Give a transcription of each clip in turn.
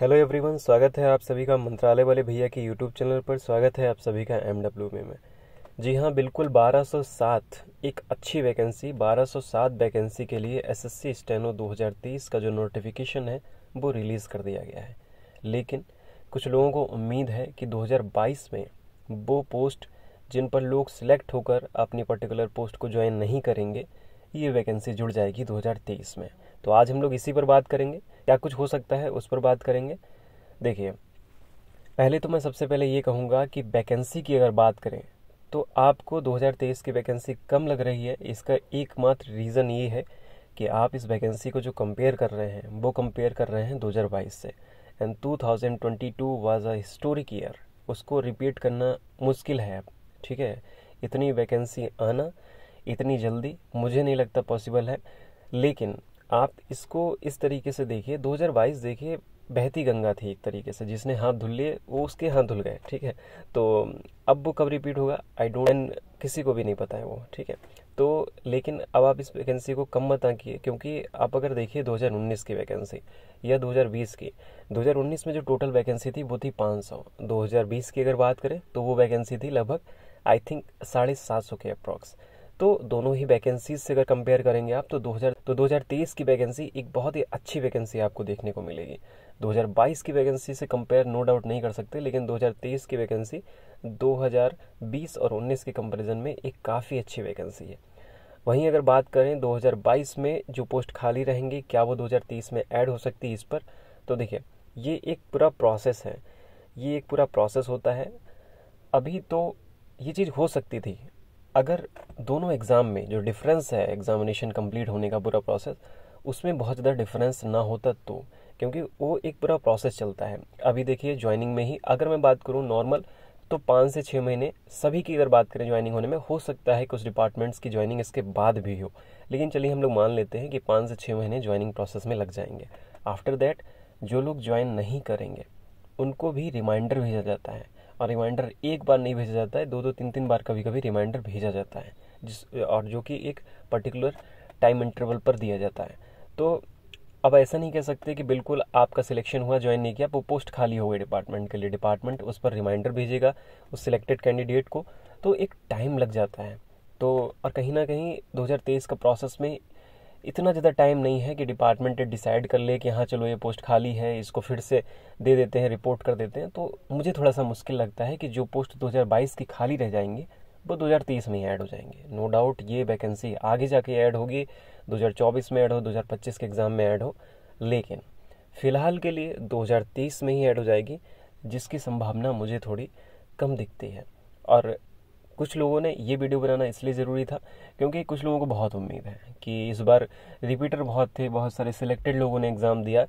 hello everyone स्वागत है आप सभी का मंत्रालय वाले भैया के यूट्यूब चैनल पर स्वागत है आप सभी का एम डब्ल्यू में जी हाँ बिल्कुल 1207 एक अच्छी वैकेंसी 1207 वैकेंसी के लिए एसएससी स्टेनो 2030 का जो नोटिफिकेशन है वो रिलीज़ कर दिया गया है लेकिन कुछ लोगों को उम्मीद है कि 2022 में वो पोस्ट जिन पर लोग सिलेक्ट होकर अपनी पर्टिकुलर पोस्ट को ज्वाइन नहीं करेंगे ये वैकेंसी जुड़ जाएगी 2023 में तो आज हम लोग इसी पर बात करेंगे क्या कुछ हो सकता है उस पर बात करेंगे देखिए पहले तो मैं सबसे पहले ये कहूँगा कि वैकेंसी की अगर बात करें तो आपको 2023 की वैकेंसी कम लग रही है इसका एकमात्र रीज़न ये है कि आप इस वैकेंसी को जो कंपेयर कर रहे हैं वो कंपेयर कर रहे हैं दो से and two was a historic year उसको रिपीट करना मुश्किल है ठीक है इतनी वैकेंसी आना इतनी जल्दी मुझे नहीं लगता पॉसिबल है लेकिन आप इसको इस तरीके से देखिए 2022 देखिए बहती गंगा थी एक तरीके से जिसने हाथ धुल लिए वो उसके हाथ धुल गए ठीक है तो अब वो कब रिपीट होगा आई डोंट किसी को भी नहीं पता है वो ठीक है तो लेकिन अब आप इस वैकेंसी को कम मत आंकिए क्योंकि आप अगर देखिए 2019 की वैकेंसी या 2020 की 2019 में जो टोटल वैकेंसी थी वो थी 500 2020 की अगर बात करें तो वो वैकेंसी थी लगभग आई थिंक साढ़े सात सौ के अप्रॉक्स तो दोनों ही वैकेंसीज से अगर कंपेयर करेंगे आप तो 2000 तो 2023 की वैकेंसी एक बहुत ही अच्छी वैकेंसी आपको देखने को मिलेगी 2022 की वैकेंसी से कंपेयर नो डाउट नहीं कर सकते लेकिन 2023 की वैकेंसी 2020 और 19 के कंपेरिजन में एक काफ़ी अच्छी वैकेंसी है वहीं अगर बात करें 2022 में जो पोस्ट खाली रहेंगे क्या वो 2030 में ऐड हो सकती है इस पर तो देखिए ये एक पूरा प्रोसेस है ये एक पूरा प्रोसेस होता है अभी तो ये चीज़ हो सकती थी अगर दोनों एग्ज़ाम में जो डिफरेंस है एग्ज़ामिनेशन कंप्लीट होने का पूरा प्रोसेस उसमें बहुत ज़्यादा डिफरेंस ना होता तो क्योंकि वो एक पूरा प्रोसेस चलता है अभी देखिए ज्वाइनिंग में ही अगर मैं बात करूँ नॉर्मल तो पाँच से छः महीने सभी की अगर बात करें ज्वाइनिंग होने में हो सकता है कुछ डिपार्टमेंट्स की ज्वाइनिंग इसके बाद भी हो लेकिन चलिए हम लोग मान लेते हैं कि पाँच से छः महीने ज्वाइनिंग प्रोसेस में लग जाएंगे आफ्टर दैट जो लोग ज्वाइन नहीं करेंगे उनको भी रिमाइंडर भेजा जाता है और रिमाइंडर एक बार नहीं भेजा जाता है दो दो तीन तीन बार कभी कभी रिमाइंडर भेजा जाता है जिस और जो कि एक पर्टिकुलर टाइम इंटरवल पर दिया जाता है तो अब ऐसा नहीं कह सकते कि बिल्कुल आपका सिलेक्शन हुआ ज्वाइन नहीं किया वो पोस्ट खाली हो गई डिपार्टमेंट के लिए डिपार्टमेंट उस पर रिमाइंडर भेजेगा उस सिलेक्टेड कैंडिडेट को तो एक टाइम लग जाता है तो और कहीं ना कहीं 2023 का प्रोसेस में इतना ज़्यादा टाइम नहीं है कि डिपार्टमेंट डिसाइड कर ले कि हाँ चलो ये पोस्ट खाली है इसको फिर से दे देते हैं रिपोर्ट कर देते हैं तो मुझे थोड़ा सा मुश्किल लगता है कि जो पोस्ट 2022 की खाली रह जाएंगी वो 2030 में ही ऐड हो जाएंगे नो डाउट ये वैकेंसी आगे जाके ऐड होगी 2024 में ऐड हो 2025 के एग्ज़ाम में ऐड हो लेकिन फ़िलहाल के लिए 2030 में ही ऐड हो जाएगी जिसकी संभावना मुझे थोड़ी कम दिखती है और कुछ लोगों ने ये वीडियो बनाना इसलिए ज़रूरी था क्योंकि कुछ लोगों को बहुत उम्मीद है कि इस बार रिपीटर बहुत थे बहुत सारे सिलेक्टेड लोगों ने एग्ज़ाम दिया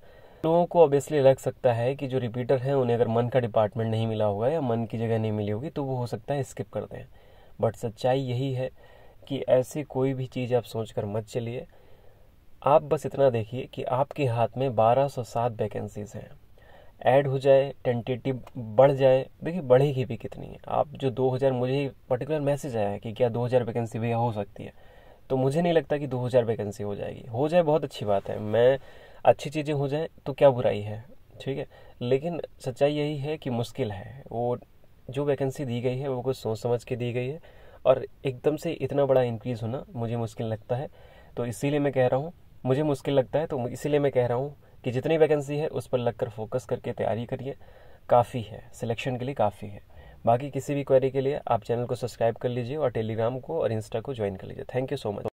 लोगों को ऑब्वियसली लग सकता है कि जो रिपीटर हैं उन्हें अगर मन का डिपार्टमेंट नहीं मिला होगा या मन की जगह नहीं मिली होगी तो वो हो सकता है स्किप कर दें बट सच्चाई यही है कि ऐसी कोई भी चीज़ आप सोच कर मत चलिए आप बस इतना देखिए कि आपके हाथ में 1207 वैकेंसीज हैं ऐड हो जाए टेंटेटिव बढ़ जाए देखिए बढ़ेगी भी कितनी है आप जो 2000 मुझे पर्टिकुलर मैसेज आया है कि क्या 2000 वैकेंसी भैया हो सकती है तो मुझे नहीं लगता कि 2000 वैकेंसी हो जाएगी हो जाए बहुत अच्छी बात है मैं अच्छी चीज़ें हो जाए तो क्या बुराई है ठीक है लेकिन सच्चाई यही है कि मुश्किल है वो जो वैकेंसी दी गई है वो कुछ सोच समझ के दी गई है और एकदम से इतना बड़ा इंक्रीज़ होना मुझे मुश्किल लगता है तो इसीलिए मैं कह रहा हूँ मुझे मुश्किल लगता है तो इसीलिए मैं कह रहा हूँ कि जितनी वैकेंसी है उस पर लगकर फोकस करके तैयारी करिए काफ़ी है सिलेक्शन के लिए काफ़ी है बाकी किसी भी क्वेरी के लिए आप चैनल को सब्सक्राइब कर लीजिए और टेलीग्राम को और इंस्टा को ज्वाइन कर लीजिए थैंक यू सो मच